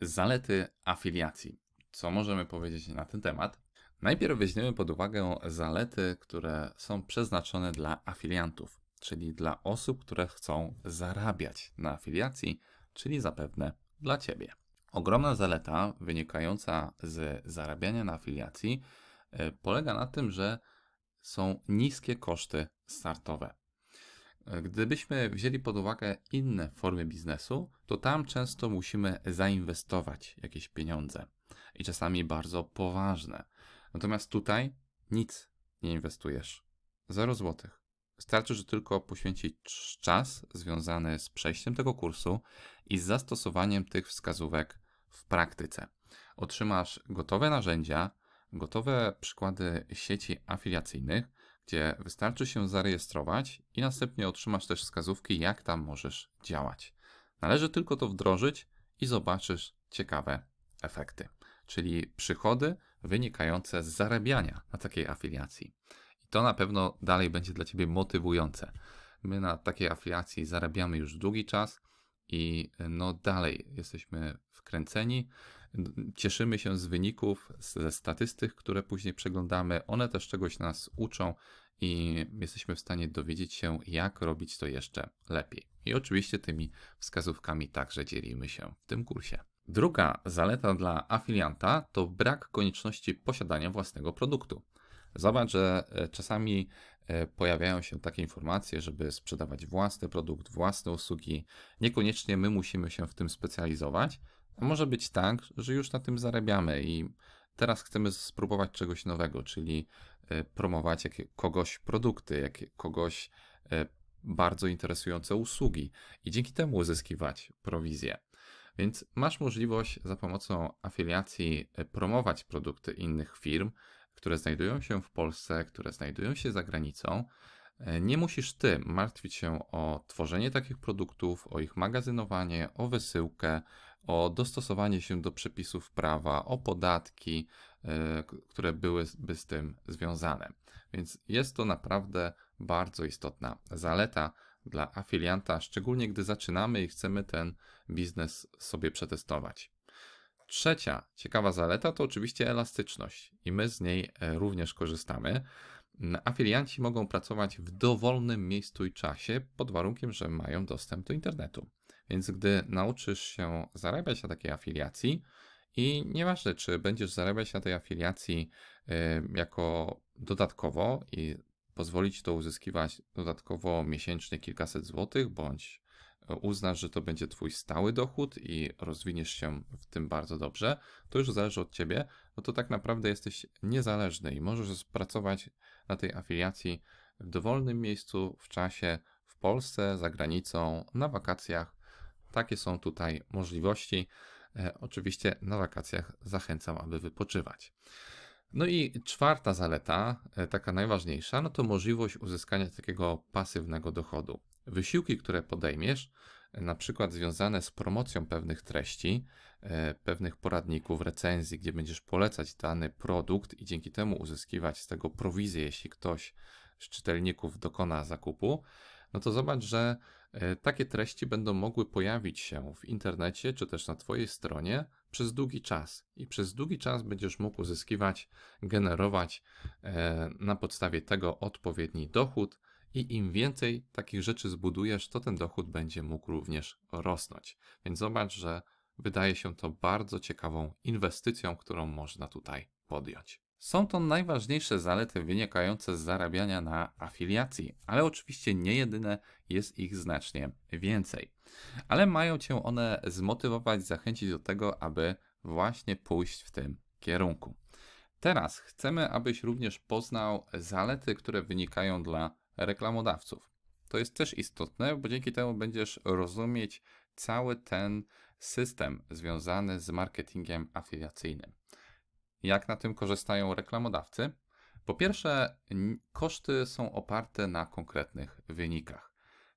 Zalety afiliacji. Co możemy powiedzieć na ten temat? Najpierw weźmiemy pod uwagę zalety, które są przeznaczone dla afiliantów, czyli dla osób, które chcą zarabiać na afiliacji, czyli zapewne dla Ciebie. Ogromna zaleta wynikająca z zarabiania na afiliacji e, polega na tym, że są niskie koszty startowe. Gdybyśmy wzięli pod uwagę inne formy biznesu, to tam często musimy zainwestować jakieś pieniądze i czasami bardzo poważne. Natomiast tutaj nic nie inwestujesz. Zero złotych. Wystarczy, że tylko poświęcić czas związany z przejściem tego kursu i z zastosowaniem tych wskazówek w praktyce. Otrzymasz gotowe narzędzia, gotowe przykłady sieci afiliacyjnych, gdzie wystarczy się zarejestrować i następnie otrzymasz też wskazówki, jak tam możesz działać. Należy tylko to wdrożyć i zobaczysz ciekawe efekty, czyli przychody wynikające z zarabiania na takiej afiliacji. I to na pewno dalej będzie dla Ciebie motywujące. My na takiej afiliacji zarabiamy już długi czas, i e, no dalej jesteśmy wkręceni. Cieszymy się z wyników, ze statystyk, które później przeglądamy. One też czegoś nas uczą i jesteśmy w stanie dowiedzieć się, jak robić to jeszcze lepiej. I oczywiście tymi wskazówkami także dzielimy się w tym kursie. Druga zaleta dla afilianta to brak konieczności posiadania własnego produktu. Zobacz, że e, czasami e, pojawiają się takie informacje, żeby sprzedawać własny produkt, własne usługi. Niekoniecznie my musimy się w tym specjalizować. Może być tak, że już na tym zarabiamy i teraz chcemy spróbować czegoś nowego, czyli e, promować jak kogoś produkty, jak kogoś bardzo interesujące usługi i dzięki temu uzyskiwać prowizję. Więc masz możliwość za pomocą afiliacji promować produkty innych firm, które znajdują się w Polsce, które znajdują się za granicą, e, nie musisz ty martwić się o tworzenie takich produktów, o ich magazynowanie, o wysyłkę, o dostosowanie się do przepisów prawa, o podatki, e, które byłyby z tym związane. Więc jest to naprawdę bardzo istotna zaleta dla afilianta, szczególnie gdy zaczynamy i chcemy ten biznes sobie przetestować. Trzecia ciekawa zaleta to oczywiście elastyczność i my z niej e, również korzystamy. Afilianci mogą pracować w dowolnym miejscu i czasie pod warunkiem, że mają dostęp do internetu. Więc gdy nauczysz się zarabiać na takiej afiliacji i nieważne, czy będziesz zarabiać na tej afiliacji e, jako dodatkowo i pozwolić to uzyskiwać dodatkowo miesięcznie kilkaset złotych bądź uznasz, że to będzie Twój stały dochód i rozwiniesz się w tym bardzo dobrze, to już zależy od Ciebie, no to tak naprawdę jesteś niezależny i możesz pracować na tej afiliacji w dowolnym miejscu, w czasie, w Polsce, za granicą, na wakacjach. Takie są tutaj możliwości. E, oczywiście na wakacjach zachęcam, aby wypoczywać. No i czwarta zaleta, e, taka najważniejsza, no to możliwość uzyskania takiego pasywnego dochodu. Wysiłki, które podejmiesz, e, na przykład związane z promocją pewnych treści, e, pewnych poradników, recenzji, gdzie będziesz polecać dany produkt i dzięki temu uzyskiwać z tego prowizję, jeśli ktoś z czytelników dokona zakupu, no to zobacz, że takie treści będą mogły pojawić się w internecie czy też na Twojej stronie przez długi czas i przez długi czas będziesz mógł uzyskiwać, generować e, na podstawie tego odpowiedni dochód. I im więcej takich rzeczy zbudujesz, to ten dochód będzie mógł również rosnąć. Więc zobacz, że wydaje się to bardzo ciekawą inwestycją, którą można tutaj podjąć. Są to najważniejsze zalety wynikające z zarabiania na afiliacji, ale oczywiście nie jedyne, jest ich znacznie więcej. Ale mają cię one zmotywować, zachęcić do tego, aby właśnie pójść w tym kierunku. Teraz chcemy, abyś również poznał zalety, które wynikają dla reklamodawców. To jest też istotne, bo dzięki temu będziesz rozumieć cały ten system związany z marketingiem afiliacyjnym jak na tym korzystają reklamodawcy? Po pierwsze, koszty są oparte na konkretnych wynikach.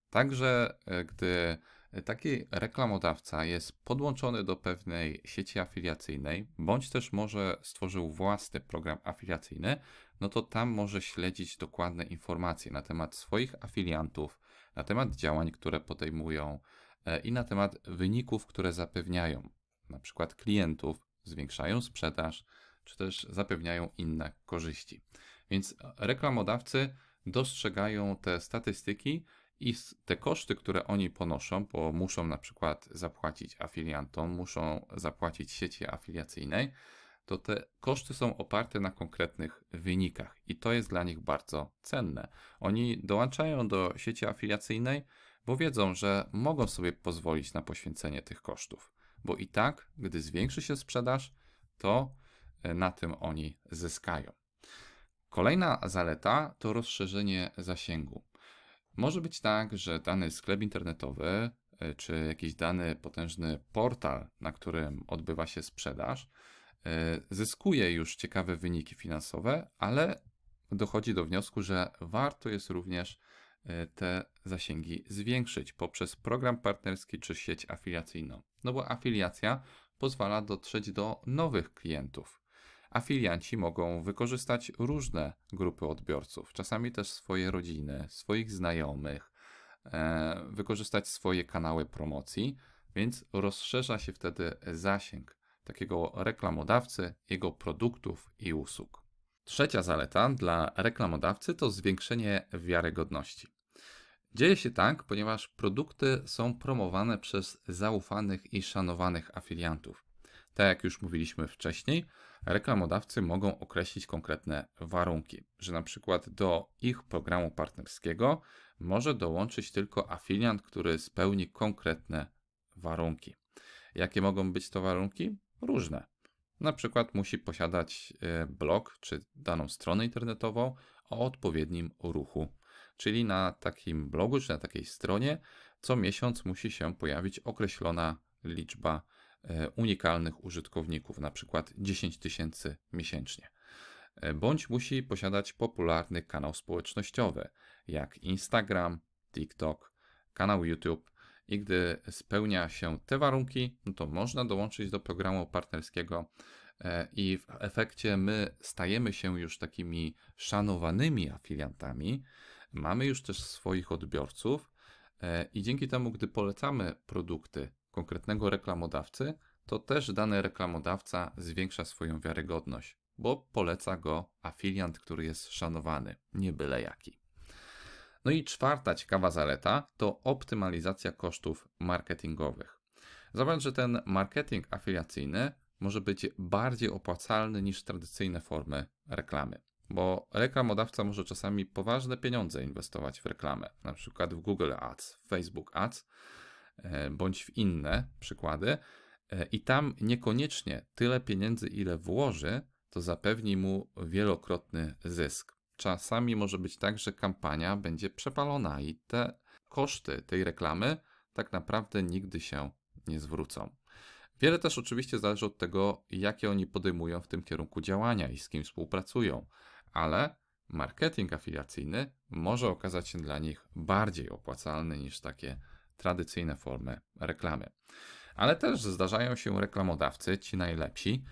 Także e, gdy e, taki reklamodawca jest podłączony do pewnej sieci afiliacyjnej, bądź też może stworzył własny program afiliacyjny, no to tam może śledzić dokładne informacje na temat swoich afiliantów, na temat działań, które podejmują e, i na temat wyników, które zapewniają, na przykład klientów, zwiększają sprzedaż, czy też zapewniają inne korzyści. Więc reklamodawcy dostrzegają te statystyki i te koszty, które oni ponoszą, bo muszą na przykład zapłacić afiliantom, muszą zapłacić sieci afiliacyjnej, to te koszty są oparte na konkretnych wynikach i to jest dla nich bardzo cenne. Oni dołączają do sieci afiliacyjnej, bo wiedzą, że mogą sobie pozwolić na poświęcenie tych kosztów, bo i tak, gdy zwiększy się sprzedaż, to E, na tym oni zyskają. Kolejna zaleta to rozszerzenie zasięgu. Może być tak, że dany sklep internetowy e, czy jakiś dany potężny portal, na którym odbywa się sprzedaż, e, zyskuje już ciekawe wyniki finansowe, ale dochodzi do wniosku, że warto jest również te zasięgi zwiększyć poprzez program partnerski czy sieć afiliacyjną. No bo afiliacja pozwala dotrzeć do nowych klientów afilianci mogą wykorzystać różne grupy odbiorców, czasami też swoje rodziny, swoich znajomych, e, wykorzystać swoje kanały promocji, więc rozszerza się wtedy zasięg takiego reklamodawcy, jego produktów i usług. Trzecia zaleta dla reklamodawcy to zwiększenie wiarygodności. Dzieje się tak, ponieważ produkty są promowane przez zaufanych i szanowanych afiliantów. Tak jak już mówiliśmy wcześniej, reklamodawcy mogą określić konkretne warunki, że na przykład do ich programu partnerskiego może dołączyć tylko afiliant, który spełni konkretne warunki. Jakie mogą być to warunki? Różne. Na przykład musi posiadać e, blog czy daną stronę internetową o odpowiednim ruchu. Czyli na takim blogu czy na takiej stronie co miesiąc musi się pojawić określona liczba E, unikalnych użytkowników, na przykład 10 tysięcy miesięcznie. E, bądź musi posiadać popularny kanał społecznościowy, jak Instagram, TikTok, kanał YouTube. I gdy spełnia się te warunki, no to można dołączyć do programu partnerskiego e, i w efekcie my stajemy się już takimi szanowanymi afiliantami, mamy już też swoich odbiorców i dzięki temu, gdy polecamy produkty konkretnego reklamodawcy, to też dany reklamodawca zwiększa swoją wiarygodność, bo poleca go afiliant, który jest szanowany, nie byle jaki. No i czwarta ciekawa zaleta to optymalizacja kosztów marketingowych. Zobacz, że ten marketing afiliacyjny może być bardziej opłacalny niż tradycyjne formy reklamy, bo reklamodawca może czasami poważne pieniądze inwestować w reklamę, na przykład w Google Ads, w Facebook Ads E, bądź w inne przykłady, e, i tam niekoniecznie tyle pieniędzy, ile włoży, to zapewni mu wielokrotny zysk. Czasami może być tak, że kampania będzie przepalona i te koszty tej reklamy tak naprawdę nigdy się nie zwrócą. Wiele też oczywiście zależy od tego, jakie oni podejmują w tym kierunku działania i z kim współpracują, ale marketing afiliacyjny może okazać się dla nich bardziej opłacalny niż takie tradycyjne formy reklamy. Ale też zdarzają się reklamodawcy, ci najlepsi,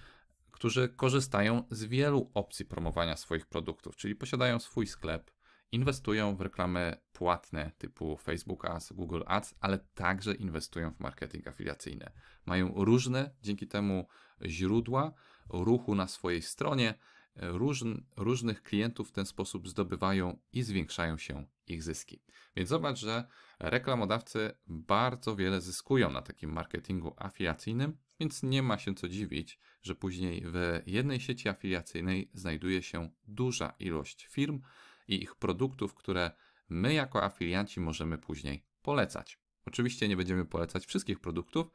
którzy korzystają z wielu opcji promowania swoich produktów, czyli posiadają swój sklep, inwestują w reklamy płatne typu Facebook Ads, Google Ads, ale także inwestują w marketing afiliacyjny. Mają różne dzięki temu źródła ruchu na swojej stronie różn, różnych klientów w ten sposób zdobywają i zwiększają się ich zyski. Więc zobacz, że reklamodawcy bardzo wiele zyskują na takim marketingu afiliacyjnym, więc nie ma się co dziwić, że później w jednej sieci afiliacyjnej znajduje się duża ilość firm i ich produktów, które my jako afilianci możemy później polecać. Oczywiście nie będziemy polecać wszystkich produktów,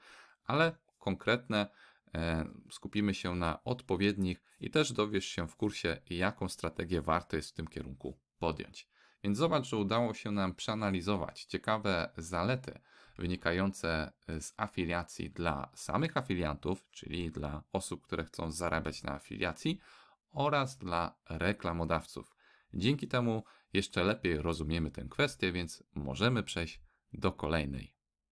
ale konkretne E, skupimy się na odpowiednich i też dowiesz się w kursie, jaką strategię warto jest w tym kierunku podjąć. Więc zobacz, że udało się nam przeanalizować ciekawe zalety wynikające z afiliacji dla samych afiliantów, czyli dla osób, które chcą zarabiać na afiliacji, oraz dla reklamodawców. Dzięki temu jeszcze lepiej rozumiemy tę kwestię, więc możemy przejść do kolejnej.